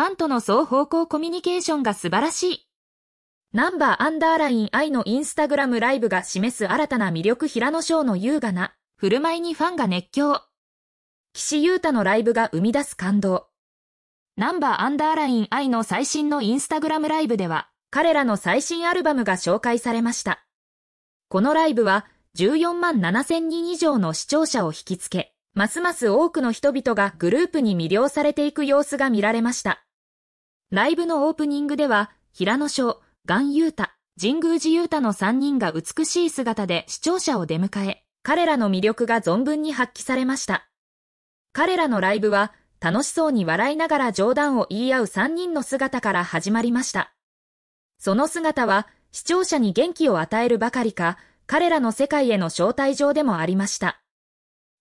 ファンとの双方向コミュニケーションが素晴らしい。ナンバーアンダーライン I のインスタグラムライブが示す新たな魅力平野翔の優雅な振る舞いにファンが熱狂。岸優太のライブが生み出す感動。ナンバーアンダーライン愛の最新のインスタグラムライブでは、彼らの最新アルバムが紹介されました。このライブは、14万7000人以上の視聴者を引きつけ、ますます多くの人々がグループに魅了されていく様子が見られました。ライブのオープニングでは、平野翔、岩優太、神宮寺優太の3人が美しい姿で視聴者を出迎え、彼らの魅力が存分に発揮されました。彼らのライブは、楽しそうに笑いながら冗談を言い合う3人の姿から始まりました。その姿は、視聴者に元気を与えるばかりか、彼らの世界への招待状でもありました。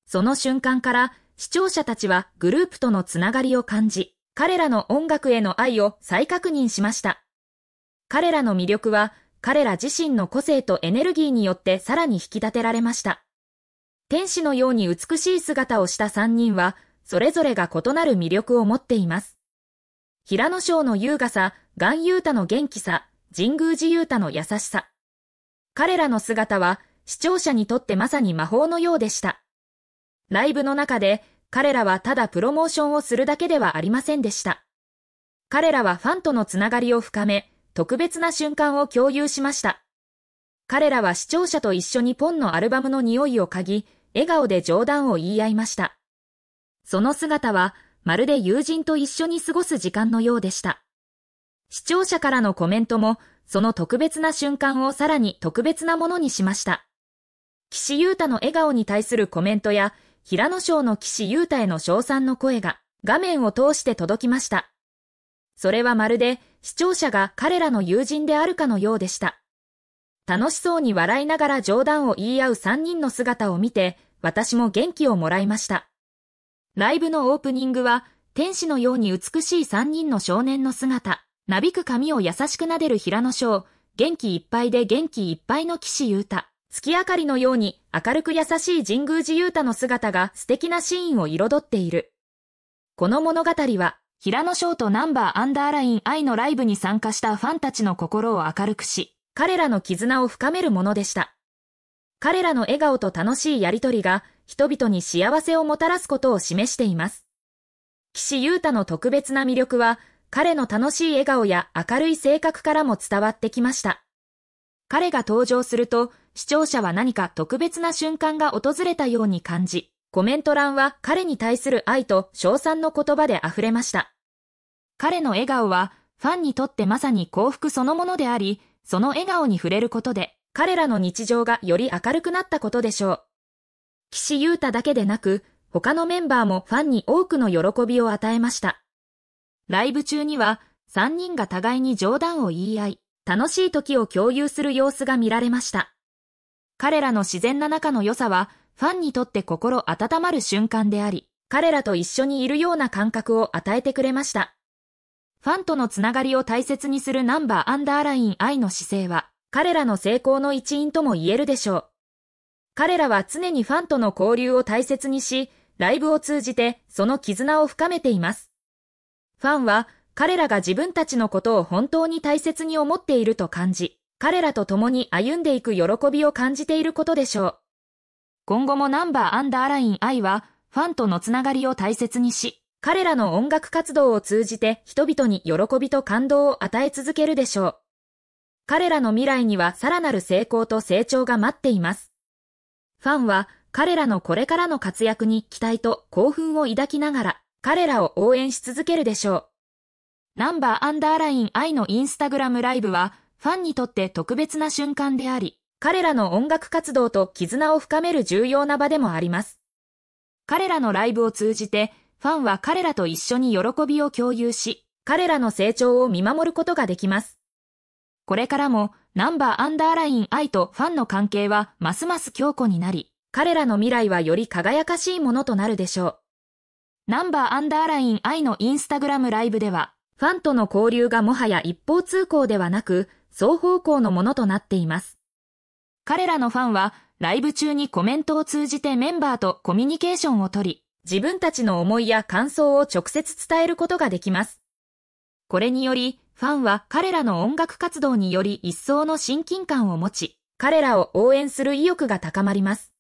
その瞬間から、視聴者たちはグループとのつながりを感じ、彼らの音楽への愛を再確認しました。彼らの魅力は、彼ら自身の個性とエネルギーによってさらに引き立てられました。天使のように美しい姿をした三人は、それぞれが異なる魅力を持っています。平野翔の優雅さ、岩優太の元気さ、神宮寺優太の優しさ。彼らの姿は、視聴者にとってまさに魔法のようでした。ライブの中で、彼らはただプロモーションをするだけではありませんでした。彼らはファンとのつながりを深め、特別な瞬間を共有しました。彼らは視聴者と一緒にポンのアルバムの匂いを嗅ぎ、笑顔で冗談を言い合いました。その姿は、まるで友人と一緒に過ごす時間のようでした。視聴者からのコメントも、その特別な瞬間をさらに特別なものにしました。岸優太の笑顔に対するコメントや、平野省の騎士優太への称賛の声が画面を通して届きました。それはまるで視聴者が彼らの友人であるかのようでした。楽しそうに笑いながら冗談を言い合う3人の姿を見て、私も元気をもらいました。ライブのオープニングは、天使のように美しい3人の少年の姿、なびく髪を優しく撫でる平野翔、元気いっぱいで元気いっぱいの騎岸優太、月明かりのように明るく優しい神宮寺勇太の姿が素敵なシーンを彩っている。この物語は、平野翔とナンバーアンダーライン愛のライブに参加したファンたちの心を明るくし、彼らの絆を深めるものでした。彼らの笑顔と楽しいやりとりが、人々に幸せをもたらすことを示しています。岸優太の特別な魅力は、彼の楽しい笑顔や明るい性格からも伝わってきました。彼が登場すると、視聴者は何か特別な瞬間が訪れたように感じ、コメント欄は彼に対する愛と称賛の言葉で溢れました。彼の笑顔は、ファンにとってまさに幸福そのものであり、その笑顔に触れることで、彼らの日常がより明るくなったことでしょう。岸優太だけでなく、他のメンバーもファンに多くの喜びを与えました。ライブ中には、3人が互いに冗談を言い合い、楽しい時を共有する様子が見られました。彼らの自然な仲の良さは、ファンにとって心温まる瞬間であり、彼らと一緒にいるような感覚を与えてくれました。ファンとのつながりを大切にするナンバーアンダーライン愛の姿勢は、彼らの成功の一因とも言えるでしょう。彼らは常にファンとの交流を大切にし、ライブを通じてその絆を深めています。ファンは彼らが自分たちのことを本当に大切に思っていると感じ、彼らと共に歩んでいく喜びを感じていることでしょう。今後もナンバーアンダーライン愛は、ファンとのつながりを大切にし、彼らの音楽活動を通じて人々に喜びと感動を与え続けるでしょう。彼らの未来にはさらなる成功と成長が待っています。ファンは彼らのこれからの活躍に期待と興奮を抱きながら彼らを応援し続けるでしょう。ナンバーアンダーライン愛のインスタグラムライブはファンにとって特別な瞬間であり、彼らの音楽活動と絆を深める重要な場でもあります。彼らのライブを通じて、ファンは彼らと一緒に喜びを共有し、彼らの成長を見守ることができます。これからも、ナンバーアンダーライン愛とファンの関係はますます強固になり、彼らの未来はより輝かしいものとなるでしょう。ナンバーアンダーライン愛のインスタグラムライブでは、ファンとの交流がもはや一方通行ではなく、双方向のものとなっています。彼らのファンは、ライブ中にコメントを通じてメンバーとコミュニケーションをとり、自分たちの思いや感想を直接伝えることができます。これにより、ファンは彼らの音楽活動により一層の親近感を持ち、彼らを応援する意欲が高まります。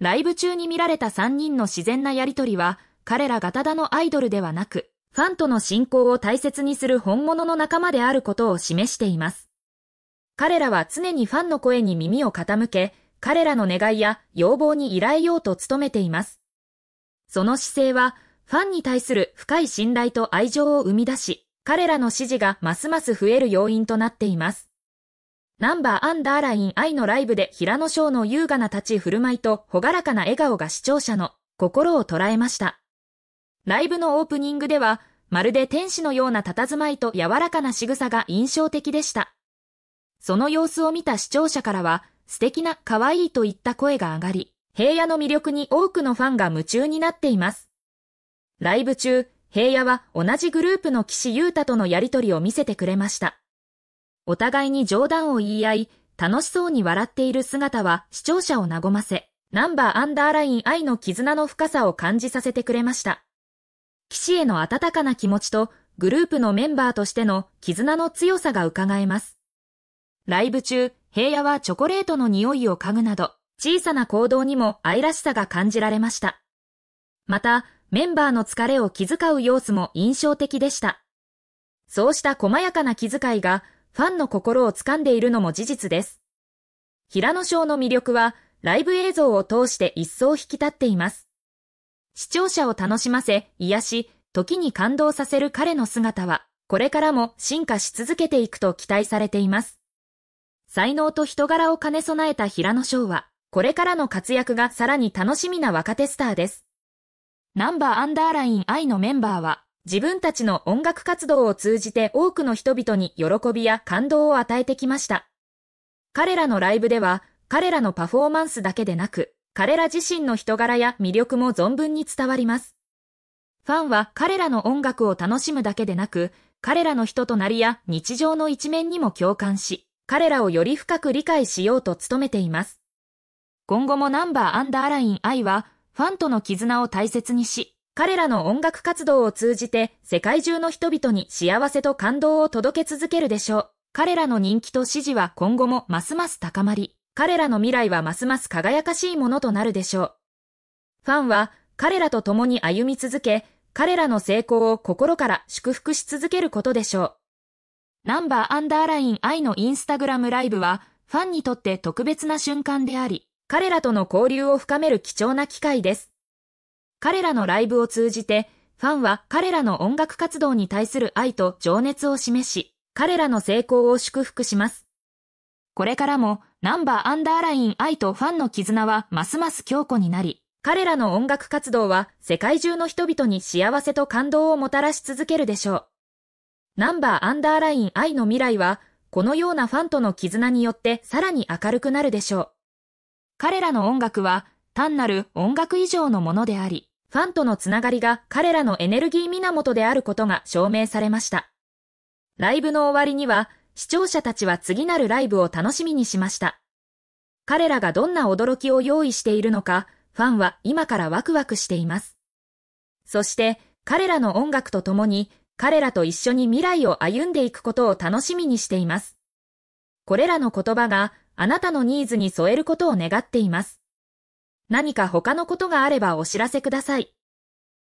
ライブ中に見られた3人の自然なやりとりは、彼らがただのアイドルではなく、ファンとの信仰を大切にする本物の仲間であることを示しています。彼らは常にファンの声に耳を傾け、彼らの願いや要望に依頼ようと努めています。その姿勢は、ファンに対する深い信頼と愛情を生み出し、彼らの支持がますます増える要因となっています。ナンバーアンダーライン愛のライブで平野翔の優雅な立ち振る舞いと朗らかな笑顔が視聴者の心を捉えました。ライブのオープニングでは、まるで天使のような佇まいと柔らかな仕草が印象的でした。その様子を見た視聴者からは、素敵な可愛いといった声が上がり、平野の魅力に多くのファンが夢中になっています。ライブ中、平野は同じグループの岸優太とのやりとりを見せてくれました。お互いに冗談を言い合い、楽しそうに笑っている姿は視聴者を和ませ、ナンバーアンダーライン愛の絆の深さを感じさせてくれました。騎士への温かな気持ちとグループのメンバーとしての絆の強さが伺えます。ライブ中、平野はチョコレートの匂いを嗅ぐなど、小さな行動にも愛らしさが感じられました。また、メンバーの疲れを気遣う様子も印象的でした。そうした細やかな気遣いが、ファンの心を掴んでいるのも事実です。平野賞の魅力は、ライブ映像を通して一層引き立っています。視聴者を楽しませ、癒し、時に感動させる彼の姿は、これからも進化し続けていくと期待されています。才能と人柄を兼ね備えた平野翔は、これからの活躍がさらに楽しみな若手スターです。ナンバーアンダーライン I のメンバーは、自分たちの音楽活動を通じて多くの人々に喜びや感動を与えてきました。彼らのライブでは、彼らのパフォーマンスだけでなく、彼ら自身の人柄や魅力も存分に伝わります。ファンは彼らの音楽を楽しむだけでなく、彼らの人となりや日常の一面にも共感し、彼らをより深く理解しようと努めています。今後もナンバーアンダーライン I は、ファンとの絆を大切にし、彼らの音楽活動を通じて世界中の人々に幸せと感動を届け続けるでしょう。彼らの人気と支持は今後もますます高まり、彼らの未来はますます輝かしいものとなるでしょう。ファンは彼らと共に歩み続け、彼らの成功を心から祝福し続けることでしょう。ナンバーアンダーライン愛のインスタグラムライブは、ファンにとって特別な瞬間であり、彼らとの交流を深める貴重な機会です。彼らのライブを通じて、ファンは彼らの音楽活動に対する愛と情熱を示し、彼らの成功を祝福します。これからも、ナンバーアンダーライン愛とファンの絆はますます強固になり、彼らの音楽活動は世界中の人々に幸せと感動をもたらし続けるでしょう。ナンバーアンダーライン愛の未来は、このようなファンとの絆によってさらに明るくなるでしょう。彼らの音楽は、単なる音楽以上のものであり、ファンとのつながりが彼らのエネルギー源であることが証明されました。ライブの終わりには、視聴者たちは次なるライブを楽しみにしました。彼らがどんな驚きを用意しているのか、ファンは今からワクワクしています。そして、彼らの音楽とともに、彼らと一緒に未来を歩んでいくことを楽しみにしています。これらの言葉が、あなたのニーズに添えることを願っています。何か他のことがあればお知らせください。